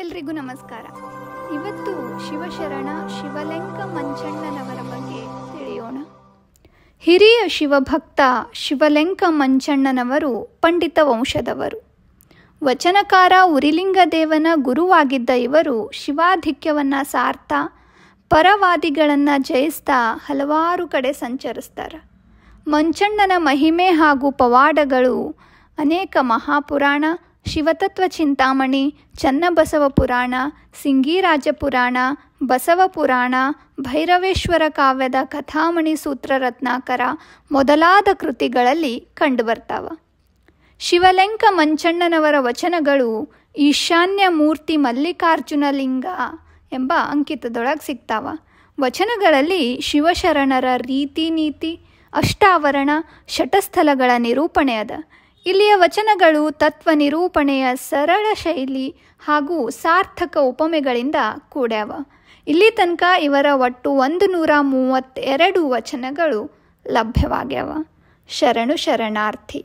ಎಲ್ರಿಗೂ ನಮಸ್ಕಾರ ಇವತ್ತು ಶಿವಶರಣ ಶಿವಲಿಂಗ ಮಂಚಣ್ಣನವರ ಬಗ್ಗೆ ತಿಳಿಯೋಣ ಹಿರಿಯ ಶಿವಭಕ್ತ ಶಿವಲಿಂಗ ಮಂಚಣ್ಣನವರು ಪಂಡಿತ ವಂಶದವರು ವಚನಕಾರ ಉರಿಲಿಂಗದೇವನ ಗುರುವಾಗಿದ್ದ ಇವರು ಶಿವಾಧಿಕ್ಯವನ್ನು ಸಾರ್ಥ ಪರವಾದಿಗಳನ್ನು ಜಯಿಸ್ತಾ ಹಲವಾರು ಕಡೆ ಸಂಚರಿಸ್ತಾರೆ ಮಂಚಣ್ಣನ ಮಹಿಮೆ ಹಾಗೂ ಪವಾಡಗಳು ಅನೇಕ ಮಹಾಪುರಾಣ ಶಿವತತ್ವ ಚಿಂತಾಮಣಿ ಚನ್ನಬಸವ ಪುರಾಣ ಸಿಂಗೀರಾಜ ಪುರಾಣ ಬಸವ ಪುರಾಣ ಭೈರವೇಶ್ವರ ಕಾವ್ಯದ ಕಥಾಮಣಿ ಸೂತ್ರ ರತ್ನಾಕರ ಮೊದಲಾದ ಕೃತಿಗಳಲ್ಲಿ ಕಂಡುಬರ್ತಾವ ಶಿವಲೆಂಕ ಮಂಚಣ್ಣನವರ ವಚನಗಳು ಈಶಾನ್ಯ ಮೂರ್ತಿ ಮಲ್ಲಿಕಾರ್ಜುನ ಲಿಂಗ ಎಂಬ ಅಂಕಿತದೊಳಗೆ ಸಿಗ್ತಾವ ವಚನಗಳಲ್ಲಿ ಶಿವಶರಣರ ರೀತಿ ನೀತಿ ಅಷ್ಟಾವರಣ ಶಟಸ್ಥಲಗಳ ನಿರೂಪಣೆ ಅದ ಇಲ್ಲಿಯ ವಚನಗಳು ತತ್ವ ನಿರೂಪಣೆಯ ಸರಳ ಶೈಲಿ ಹಾಗೂ ಸಾರ್ಥಕ ಉಪಮೆಗಳಿಂದ ಕೂಡ್ಯಾವ ಇಲ್ಲಿ ತನಕ ಇವರ ಒಟ್ಟು ಒಂದು ನೂರ ಮೂವತ್ತೆರಡು ವಚನಗಳು ಲಭ್ಯವಾಗ್ಯಾವ ಶರಣು ಶರಣಾರ್ಥಿ